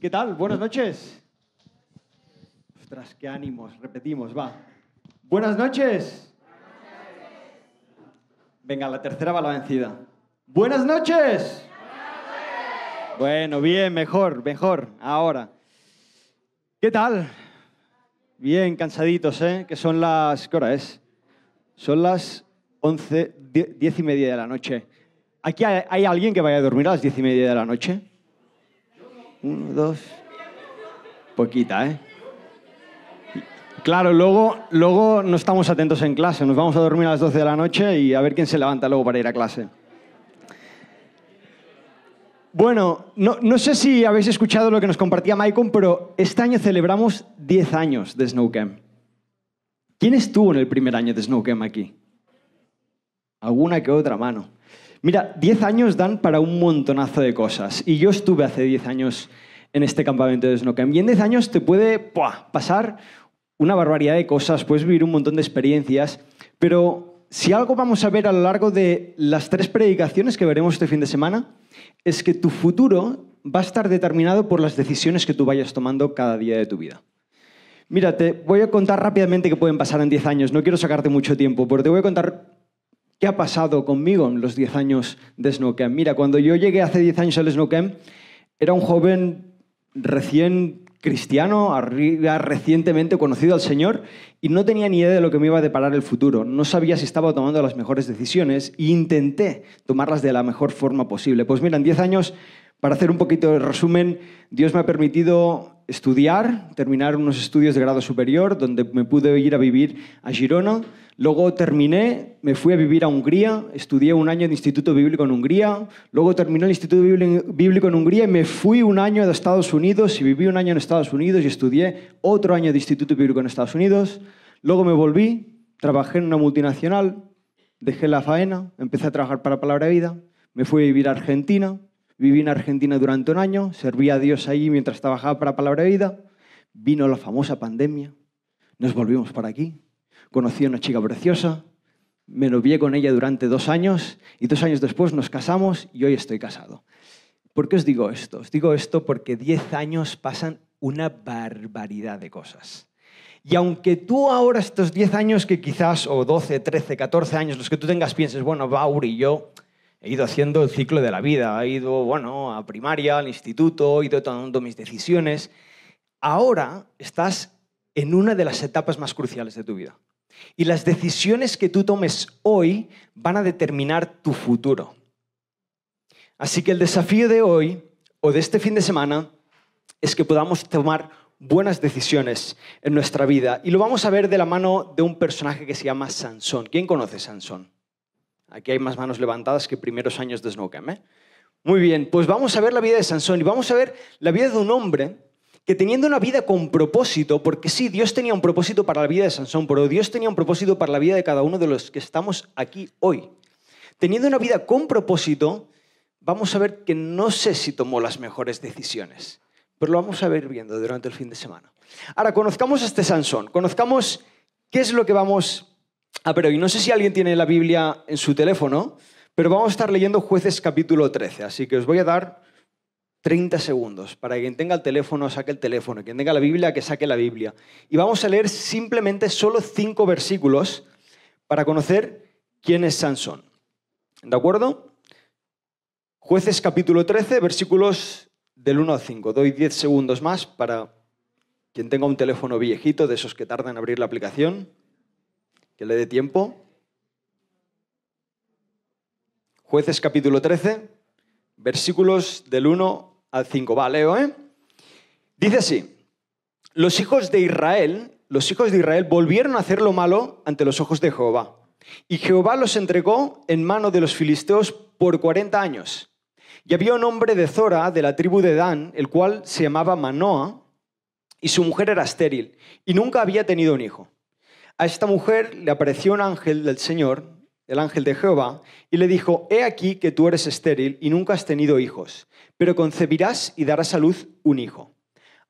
¿Qué tal? Buenas noches. Ostras, qué ánimos. Repetimos, va. Buenas noches. Venga, la tercera va la vencida. Buenas noches. Bueno, bien, mejor, mejor. Ahora. ¿Qué tal? Bien, cansaditos, ¿eh? Que son las... ¿Qué hora es? Son las 11, Diez y media de la noche. ¿Aquí hay, alguien que vaya a dormir a las diez y media de la noche? Uno, dos. Poquita, ¿eh? Claro, luego, luego no estamos atentos en clase, nos vamos a dormir a las doce de la noche y a ver quién se levanta luego para ir a clase. Bueno, no, sé si habéis escuchado lo que nos compartía Maicon, pero este año celebramos diez años de Snow ¿Quién estuvo en el primer año de Snow aquí? Alguna que otra mano. Mira, 10 años dan para un montonazo de cosas. Y yo estuve hace 10 años en este campamento de Snow Y en 10 años te puede pasar una barbaridad de cosas, puedes vivir un montón de experiencias. Pero si algo vamos a ver a lo largo de las tres predicaciones que veremos este fin de semana, es que tu futuro va a estar determinado por las decisiones que tú vayas tomando cada día de tu vida. Mira, te voy a contar rápidamente qué pueden pasar en 10 años. No quiero sacarte mucho tiempo, pero te voy a contar ¿Qué ha pasado conmigo en los 10 años de Snow Mira, cuando yo llegué hace 10 años al Snow era un joven recién cristiano, arriba, recientemente conocido al Señor, y no tenía ni idea de lo que me iba a deparar el futuro. No sabía si estaba tomando las mejores decisiones e intenté tomarlas de la mejor forma posible. Pues mira, en 10 años, para hacer un poquito de resumen, Dios me ha permitido estudiar, terminar unos estudios de grado superior, donde me pude ir a vivir a Girona. Luego terminé, me fui a vivir a Hungría, estudié un año de Instituto Bíblico en Hungría, luego terminé el Instituto Bíblico en Hungría y me fui un año a Estados Unidos y viví un año en Estados Unidos y estudié otro año de Instituto Bíblico en Estados Unidos. Luego me volví, trabajé en una multinacional, dejé la faena, empecé a trabajar para Palabra de Vida, me fui a vivir a Argentina, viví en Argentina durante un año, serví a Dios ahí mientras trabajaba para Palabra de Vida, vino la famosa pandemia, nos volvimos para aquí, conocí a una chica preciosa, me lo novié con ella durante dos años y dos años después nos casamos y hoy estoy casado. ¿Por qué os digo esto? Os digo esto porque diez años pasan una barbaridad de cosas. Y aunque tú ahora estos diez años que quizás, o doce, trece, catorce años, los que tú tengas, pienses, bueno, Bauri y yo he ido haciendo el ciclo de la vida, he ido, bueno, a primaria, al instituto, he ido tomando mis decisiones, ahora estás en una de las etapas más cruciales de tu vida. Y las decisiones que tú tomes hoy van a determinar tu futuro. Así que el desafío de hoy o de este fin de semana es que podamos tomar buenas decisiones en nuestra vida. Y lo vamos a ver de la mano de un personaje que se llama Sansón. ¿Quién conoce Sansón? Aquí hay más manos levantadas que primeros años de Snowcam. ¿eh? Muy bien, pues vamos a ver la vida de Sansón y vamos a ver la vida de un hombre que teniendo una vida con propósito, porque sí, Dios tenía un propósito para la vida de Sansón, pero Dios tenía un propósito para la vida de cada uno de los que estamos aquí hoy. Teniendo una vida con propósito, vamos a ver que no sé si tomó las mejores decisiones, pero lo vamos a ver viendo durante el fin de semana. Ahora, conozcamos a este Sansón, conozcamos qué es lo que vamos a ver hoy. No sé si alguien tiene la Biblia en su teléfono, pero vamos a estar leyendo jueces capítulo 13, así que os voy a dar 30 segundos para quien tenga el teléfono saque el teléfono, quien tenga la Biblia que saque la Biblia. Y vamos a leer simplemente solo cinco versículos para conocer quién es Sansón. ¿De acuerdo? Jueces capítulo 13, versículos del 1 al 5. Doy 10 segundos más para quien tenga un teléfono viejito, de esos que tardan en abrir la aplicación, que le dé tiempo. Jueces capítulo 13, versículos del 1 al 5. Va, ¿eh? Dice así, los hijos de Israel, los hijos de Israel volvieron a hacer lo malo ante los ojos de Jehová. Y Jehová los entregó en mano de los filisteos por 40 años. Y había un hombre de Zora, de la tribu de Dan, el cual se llamaba Manoah, y su mujer era estéril, y nunca había tenido un hijo. A esta mujer le apareció un ángel del Señor el ángel de Jehová, y le dijo, He aquí que tú eres estéril y nunca has tenido hijos, pero concebirás y darás a luz un hijo.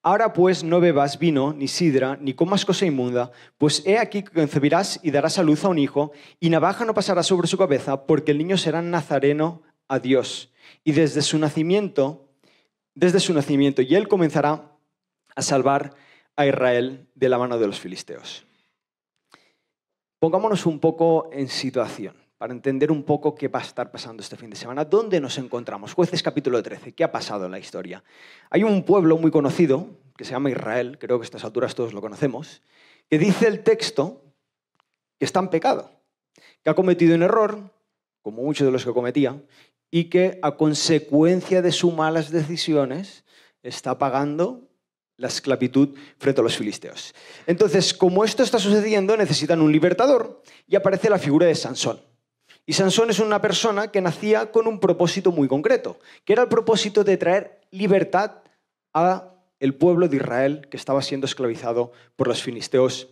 Ahora pues no bebas vino, ni sidra, ni comas cosa inmunda, pues he aquí que concebirás y darás a luz a un hijo, y navaja no pasará sobre su cabeza, porque el niño será nazareno a Dios. Y desde su nacimiento, desde su nacimiento, y él comenzará a salvar a Israel de la mano de los filisteos. Pongámonos un poco en situación para entender un poco qué va a estar pasando este fin de semana, dónde nos encontramos. Jueces capítulo 13, ¿qué ha pasado en la historia? Hay un pueblo muy conocido que se llama Israel, creo que a estas alturas todos lo conocemos, que dice el texto que está en pecado, que ha cometido un error, como muchos de los que cometía, y que a consecuencia de sus malas decisiones está pagando la esclavitud frente a los filisteos. Entonces, como esto está sucediendo, necesitan un libertador y aparece la figura de Sansón. Y Sansón es una persona que nacía con un propósito muy concreto, que era el propósito de traer libertad a el pueblo de Israel que estaba siendo esclavizado por los filisteos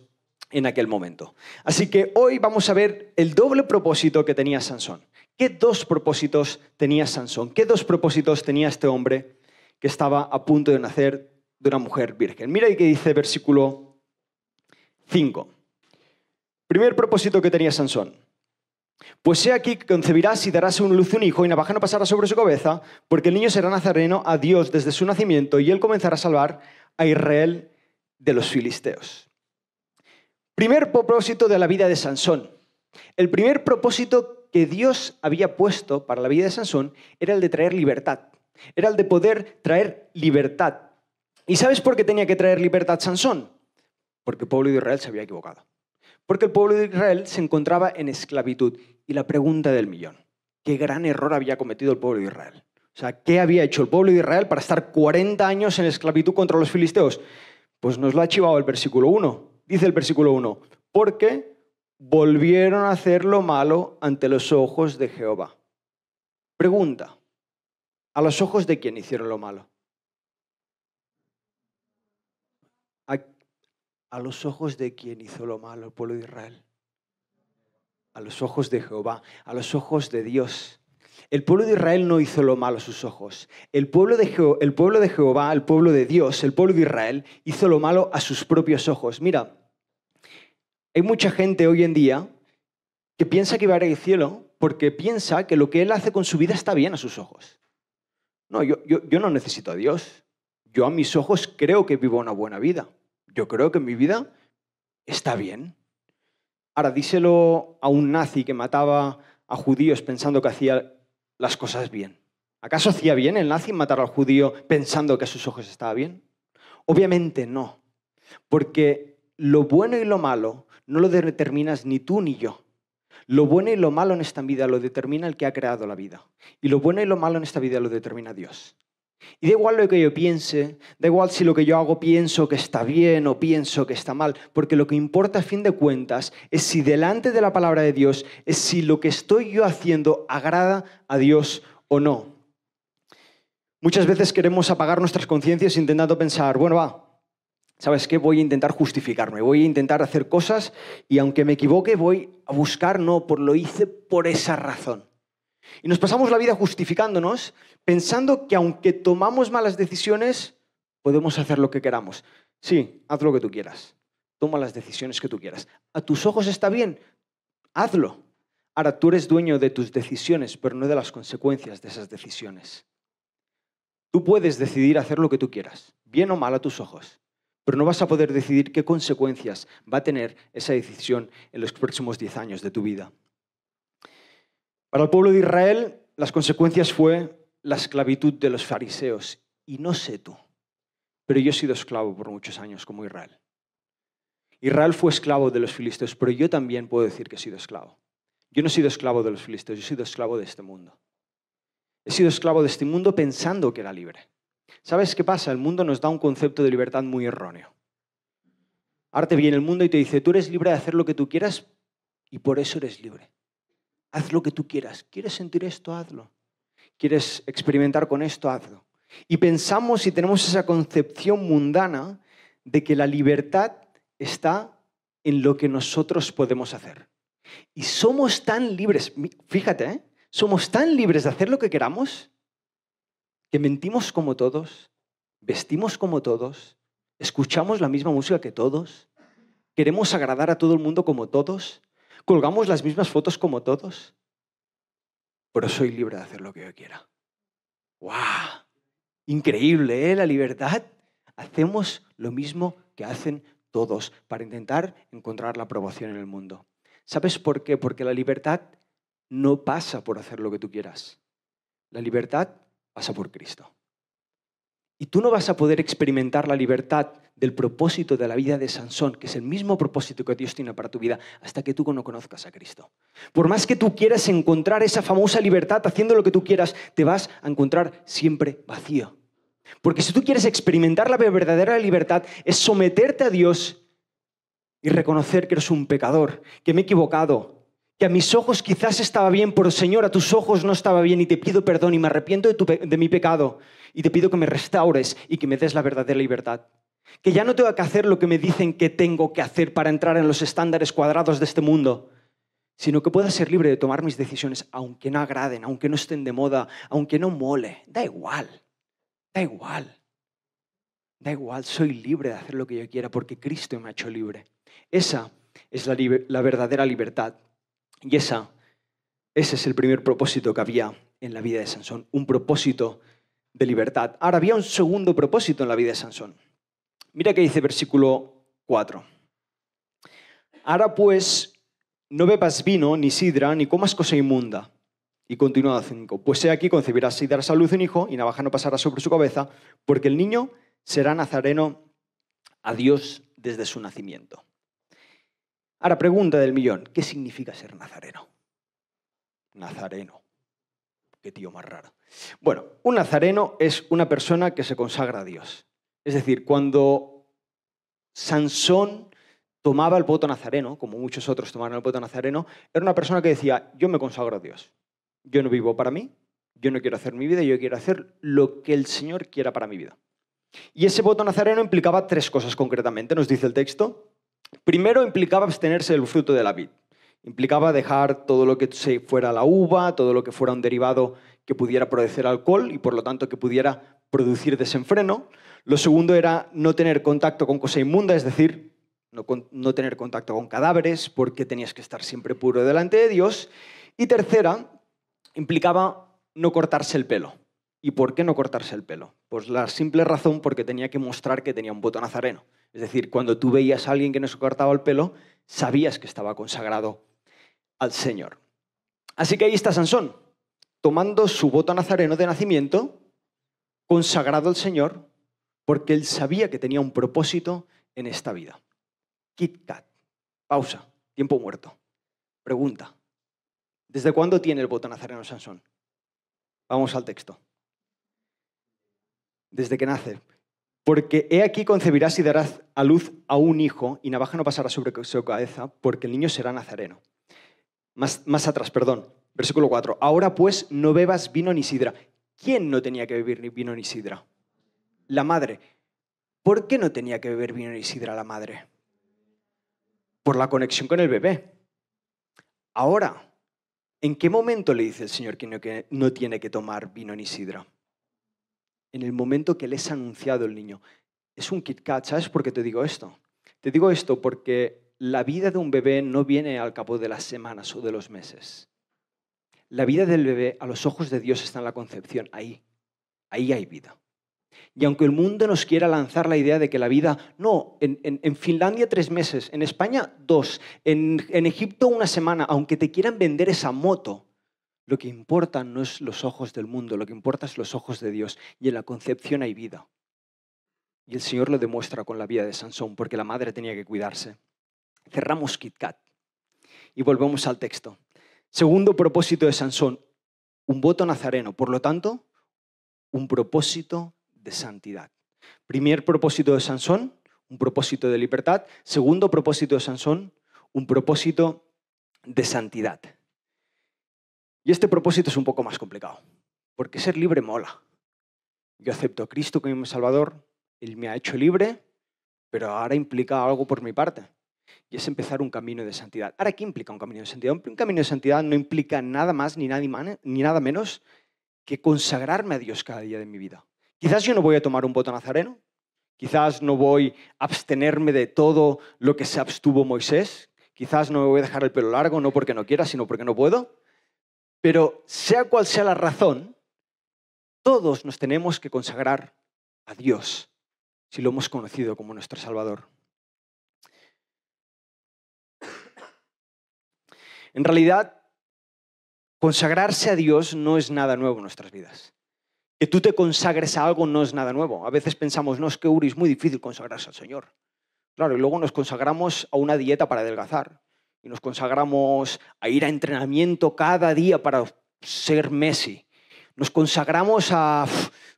en aquel momento. Así que hoy vamos a ver el doble propósito que tenía Sansón. ¿Qué dos propósitos tenía Sansón? ¿Qué dos propósitos tenía este hombre que estaba a punto de nacer de una mujer virgen. Mira que dice versículo 5. Primer propósito que tenía Sansón. Pues sea aquí que concebirás y darás a luz un hijo, y navaja no pasará sobre su cabeza, porque el niño será nazareno a Dios desde su nacimiento, y él comenzará a salvar a Israel de los filisteos. Primer propósito de la vida de Sansón. El primer propósito que Dios había puesto para la vida de Sansón era el de traer libertad. Era el de poder traer libertad ¿Y sabes por qué tenía que traer libertad Sansón? Porque el pueblo de Israel se había equivocado. Porque el pueblo de Israel se encontraba en esclavitud. Y la pregunta del millón, ¿qué gran error había cometido el pueblo de Israel? O sea, ¿qué había hecho el pueblo de Israel para estar 40 años en esclavitud contra los filisteos? Pues nos lo ha chivado el versículo 1. Dice el versículo 1, porque volvieron a hacer lo malo ante los ojos de Jehová. Pregunta, ¿a los ojos de quién hicieron lo malo? a los ojos de quien hizo lo malo el pueblo de Israel. A los ojos de Jehová, a los ojos de Dios. El pueblo de Israel no hizo lo malo a sus ojos. El pueblo, de Jehová, el pueblo de Dios, el pueblo de Israel, hizo lo malo a sus propios ojos. Mira, hay mucha gente hoy en día que piensa que va a ir al cielo porque piensa que lo que él hace con su vida está bien a sus ojos. No, yo, yo, yo no necesito a Dios. Yo a mis ojos creo que vivo una buena vida yo creo que mi vida está bien. Ahora, díselo a un nazi que mataba a judíos pensando que hacía las cosas bien. ¿Acaso hacía bien el nazi matar al judío pensando que a sus ojos estaba bien? Obviamente no, porque lo bueno y lo malo no lo determinas ni tú ni yo. Lo bueno y lo malo en esta vida lo determina el que ha creado la vida. Y lo bueno y lo malo en esta vida lo determina Dios. Y da igual lo que yo piense, da igual si lo que yo hago pienso que está bien o pienso que está mal, porque lo que importa a fin de cuentas es si delante de la palabra de Dios es si lo que estoy yo haciendo agrada a Dios o no. Muchas veces queremos apagar nuestras conciencias intentando pensar, bueno, va, ¿sabes qué? Voy a intentar justificarme, voy a intentar hacer cosas y aunque me equivoque voy a buscar, no, por lo hice por esa razón. Y nos pasamos la vida justificándonos, pensando que aunque tomamos malas decisiones, podemos hacer lo que queramos. Sí, haz lo que tú quieras. Toma las decisiones que tú quieras. A tus ojos está bien, hazlo. Ahora tú eres dueño de tus decisiones, pero no de las consecuencias de esas decisiones. Tú puedes decidir hacer lo que tú quieras, bien o mal a tus ojos, pero no vas a poder decidir qué consecuencias va a tener esa decisión en los próximos 10 años de tu vida. Para el pueblo de Israel, las consecuencias fue la esclavitud de los fariseos. Y no sé tú, pero yo he sido esclavo por muchos años como Israel. Israel fue esclavo de los filisteos, pero yo también puedo decir que he sido esclavo. Yo no he sido esclavo de los filisteos, yo he sido esclavo de este mundo. He sido esclavo de este mundo pensando que era libre. ¿Sabes qué pasa? El mundo nos da un concepto de libertad muy erróneo. Arte viene el mundo y te dice, tú eres libre de hacer lo que tú quieras y por eso eres libre. Haz lo que tú quieras. ¿Quieres sentir esto? Hazlo. ¿Quieres experimentar con esto? Hazlo. Y pensamos y tenemos esa concepción mundana de que la libertad está en lo que nosotros podemos hacer. Y somos tan libres, fíjate, ¿eh? somos tan libres de hacer lo que queramos que mentimos como todos, vestimos como todos, escuchamos la misma música que todos, queremos agradar a todo el mundo como todos, colgamos las mismas fotos como todos, pero soy libre de hacer lo que yo quiera. ¡Wow! Increíble, ¿eh? La libertad. Hacemos lo mismo que hacen todos para intentar encontrar la aprobación en el mundo. ¿Sabes por qué? Porque la libertad no pasa por hacer lo que tú quieras. La libertad pasa por Cristo. Y tú no vas a poder experimentar la libertad del propósito de la vida de Sansón, que es el mismo propósito que Dios tiene para tu vida, hasta que tú no conozcas a Cristo. Por más que tú quieras encontrar esa famosa libertad haciendo lo que tú quieras, te vas a encontrar siempre vacío. Porque si tú quieres experimentar la verdadera libertad, es someterte a Dios y reconocer que eres un pecador, que me he equivocado, que a mis ojos quizás estaba bien, pero Señor, a tus ojos no estaba bien y te pido perdón y me arrepiento de, de mi pecado y te pido que me restaures y que me des la verdadera libertad. Que ya no tenga que hacer lo que me dicen que tengo que hacer para entrar en los estándares cuadrados de este mundo, sino que pueda ser libre de tomar mis decisiones aunque no agraden, aunque no estén de moda, aunque no mole. Da igual, da igual. Da igual, soy libre de hacer lo que yo quiera porque Cristo me ha hecho libre. Esa es la, la verdadera libertad. Y esa, ese es el primer propósito que había en la vida de Sansón, un propósito de libertad. Ahora, había un segundo propósito en la vida de Sansón. Mira que dice versículo 4. Ahora pues no bebas vino, ni sidra, ni comas cosa inmunda. Y continúa 5. Pues he aquí concebirás y darás a luz un hijo, y navaja no pasará sobre su cabeza, porque el niño será nazareno a Dios desde su nacimiento. Ahora, pregunta del millón, ¿qué significa ser nazareno? Nazareno tío más raro. Bueno, un nazareno es una persona que se consagra a Dios. Es decir, cuando Sansón tomaba el voto nazareno, como muchos otros tomaron el voto nazareno, era una persona que decía, yo me consagro a Dios, yo no vivo para mí, yo no quiero hacer mi vida, yo quiero hacer lo que el Señor quiera para mi vida. Y ese voto nazareno implicaba tres cosas concretamente, nos dice el texto. Primero implicaba abstenerse del fruto de la vid. Implicaba dejar todo lo que fuera la uva, todo lo que fuera un derivado que pudiera producir alcohol y por lo tanto que pudiera producir desenfreno. Lo segundo era no tener contacto con cosa inmunda, es decir, no, no tener contacto con cadáveres porque tenías que estar siempre puro delante de Dios. Y tercera, implicaba no cortarse el pelo. ¿Y por qué no cortarse el pelo? Pues la simple razón porque tenía que mostrar que tenía un voto nazareno. Es decir, cuando tú veías a alguien que no se cortaba el pelo, sabías que estaba consagrado al Señor. Así que ahí está Sansón, tomando su voto nazareno de nacimiento, consagrado al Señor, porque él sabía que tenía un propósito en esta vida. Kit Kat. Pausa. Tiempo muerto. Pregunta. ¿Desde cuándo tiene el voto nazareno Sansón? Vamos al texto desde que nace. Porque he aquí concebirás y darás a luz a un hijo, y navaja no pasará sobre su cabeza, porque el niño será nazareno. Más, atrás, perdón, versículo 4. Ahora pues no bebas vino ni sidra. ¿Quién no tenía que beber ni vino ni sidra? La madre. ¿Por qué no tenía que beber vino ni sidra la madre? Por la conexión con el bebé. Ahora, ¿en qué momento le dice el Señor que no tiene que tomar vino ni sidra? en el momento que le ha anunciado el niño. Es un Kit Kat, ¿sabes por qué te digo esto? Te digo esto porque la vida de un bebé no viene al cabo de las semanas o de los meses. La vida del bebé a los ojos de Dios está en la concepción, ahí. Ahí hay vida. Y aunque el mundo nos quiera lanzar la idea de que la vida, no, en, Finlandia tres meses, en España dos, en Egipto una semana, aunque te quieran vender esa moto, lo que importa no es los ojos del mundo, lo que importa es los ojos de Dios. Y en la concepción hay vida. Y el Señor lo demuestra con la vida de Sansón, porque la madre tenía que cuidarse. Cerramos Kit Kat y volvemos al texto. Segundo propósito de Sansón, un voto nazareno, por lo tanto, un propósito de santidad. Primer propósito de Sansón, un propósito de libertad. Segundo propósito de Sansón, un propósito de santidad. Y este propósito es un poco más complicado, porque ser libre mola. Yo acepto a Cristo como mi Salvador, Él me ha hecho libre, pero ahora implica algo por mi parte, y es empezar un camino de santidad. Ahora, ¿qué implica un camino de santidad? Un camino de santidad no implica nada más ni nada menos que consagrarme a Dios cada día de mi vida. Quizás yo no voy a tomar un voto nazareno, quizás no voy a abstenerme de todo lo que se abstuvo Moisés, quizás no me voy a dejar el pelo largo, no porque no quiera, sino porque no puedo, pero sea cual sea la razón, todos nos tenemos que consagrar a Dios si lo hemos conocido como nuestro Salvador. En realidad, consagrarse a Dios no es nada nuevo en nuestras vidas. Que tú te consagres a algo no es nada nuevo. A veces pensamos, no, es que Uri es muy difícil consagrarse al Señor. Claro, y luego nos consagramos a una dieta para adelgazar y nos consagramos a ir a entrenamiento cada día para ser Messi. Nos consagramos a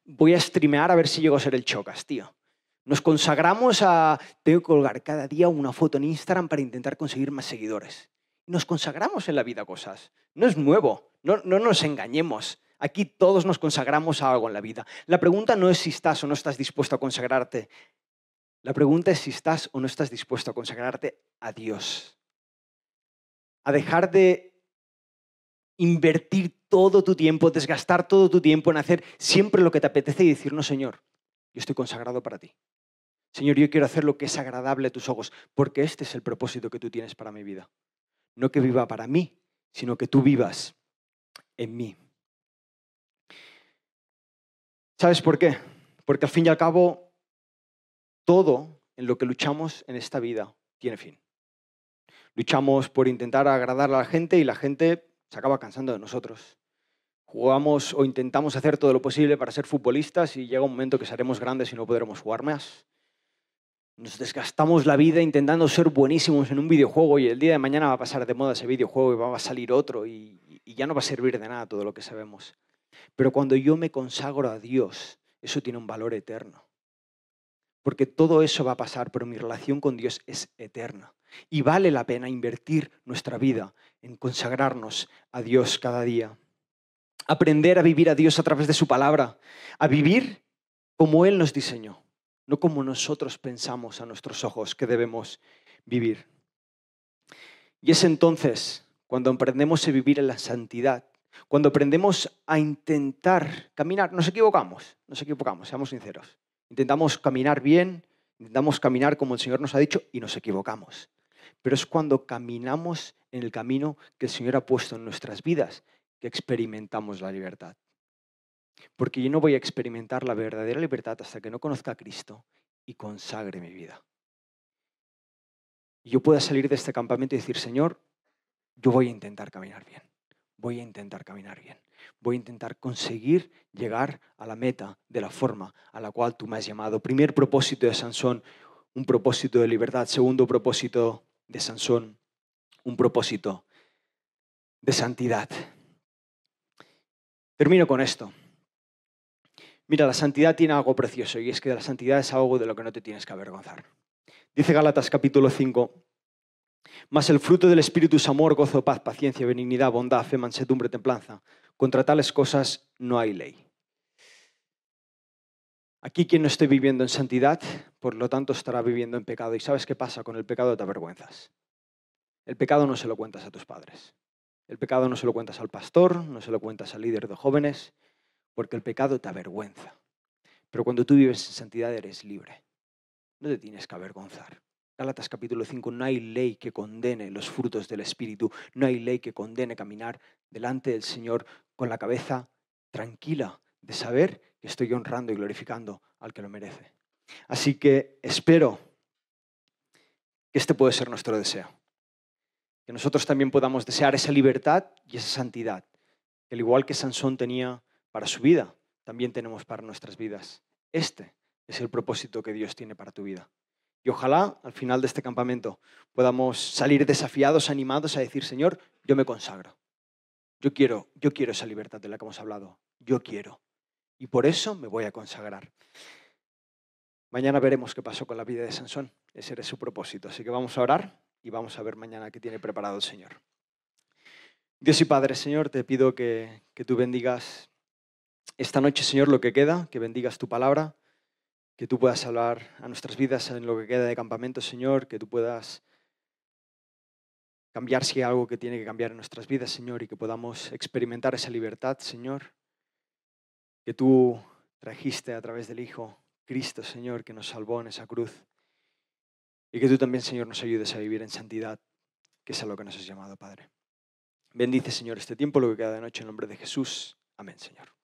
voy a streamear a ver si llego a ser el Chocas, tío. Nos consagramos a tengo que colgar cada día una foto en Instagram para intentar conseguir más seguidores. Nos consagramos en la vida cosas. No es nuevo, no, no nos engañemos. Aquí todos nos consagramos a algo en la vida. La pregunta no es si estás o no estás dispuesto a consagrarte. La pregunta es si estás o no estás dispuesto a consagrarte a Dios a dejar de invertir todo tu tiempo, desgastar todo tu tiempo en hacer siempre lo que te apetece y decir, no, Señor, yo estoy consagrado para ti. Señor, yo quiero hacer lo que es agradable a tus ojos, porque este es el propósito que tú tienes para mi vida. No que viva para mí, sino que tú vivas en mí. ¿Sabes por qué? Porque al fin y al cabo, todo en lo que luchamos en esta vida tiene fin luchamos por intentar agradar a la gente y la gente se acaba cansando de nosotros. Jugamos o intentamos hacer todo lo posible para ser futbolistas y llega un momento que seremos grandes y no podremos jugar más. Nos desgastamos la vida intentando ser buenísimos en un videojuego y el día de mañana va a pasar de moda ese videojuego y va a salir otro y, y ya no va a servir de nada todo lo que sabemos. Pero cuando yo me consagro a Dios, eso tiene un valor eterno porque todo eso va a pasar, pero mi relación con Dios es eterna. Y vale la pena invertir nuestra vida en consagrarnos a Dios cada día. Aprender a vivir a Dios a través de su palabra, a vivir como Él nos diseñó, no como nosotros pensamos a nuestros ojos que debemos vivir. Y es entonces cuando aprendemos a vivir en la santidad, cuando aprendemos a intentar caminar, nos equivocamos, nos equivocamos, seamos sinceros. Intentamos caminar bien, intentamos caminar como el Señor nos ha dicho y nos equivocamos. Pero es cuando caminamos en el camino que el Señor ha puesto en nuestras vidas que experimentamos la libertad. Porque yo no voy a experimentar la verdadera libertad hasta que no conozca a Cristo y consagre mi vida. Y yo pueda salir de este campamento y decir, Señor, yo voy a intentar caminar bien. Voy a intentar caminar bien voy a intentar conseguir llegar a la meta de la forma a la cual tú me has llamado. Primer propósito de Sansón, un propósito de libertad. Segundo propósito de Sansón, un propósito de santidad. Termino con esto. Mira, la santidad tiene algo precioso y es que la santidad es algo de lo que no te tienes que avergonzar. Dice Gálatas capítulo 5, mas el fruto del Espíritu es amor, gozo, paz, paciencia, benignidad, bondad, fe, mansedumbre, templanza. Contra tales cosas no hay ley. Aquí quien no esté viviendo en santidad, por lo tanto estará viviendo en pecado. ¿Y sabes qué pasa? Con el pecado te avergüenzas. El pecado no se lo cuentas a tus padres. El pecado no se lo cuentas al pastor, no se lo cuentas al líder de jóvenes, porque el pecado te avergüenza. Pero cuando tú vives en santidad eres libre. No te tienes que avergonzar. Gálatas capítulo 5, no hay ley que condene los frutos del Espíritu, no hay ley que condene caminar delante del Señor con la cabeza tranquila de saber que estoy honrando y glorificando al que lo merece. Así que espero que este puede ser nuestro deseo, que nosotros también podamos desear esa libertad y esa santidad, que al igual que Sansón tenía para su vida, también tenemos para nuestras vidas. Este es el propósito que Dios tiene para tu vida. Y ojalá al final de este campamento podamos salir desafiados, animados a decir, Señor, yo me consagro. Yo quiero, yo quiero esa libertad de la que hemos hablado. Yo quiero. Y por eso me voy a consagrar. Mañana veremos qué pasó con la vida de Sansón. Ese era su propósito. Así que vamos a orar y vamos a ver mañana qué tiene preparado el Señor. Dios y Padre, Señor, te pido que, que tú bendigas esta noche, Señor, lo que queda, que bendigas tu palabra que tú puedas hablar a nuestras vidas en lo que queda de campamento, Señor, que tú puedas cambiar si hay algo que tiene que cambiar en nuestras vidas, Señor, y que podamos experimentar esa libertad, Señor, que tú trajiste a través del Hijo, Cristo, Señor, que nos salvó en esa cruz, y que tú también, Señor, nos ayudes a vivir en santidad, que es a lo que nos has llamado, Padre. Bendice, Señor, este tiempo, lo que queda de noche, en nombre de Jesús. Amén, Señor.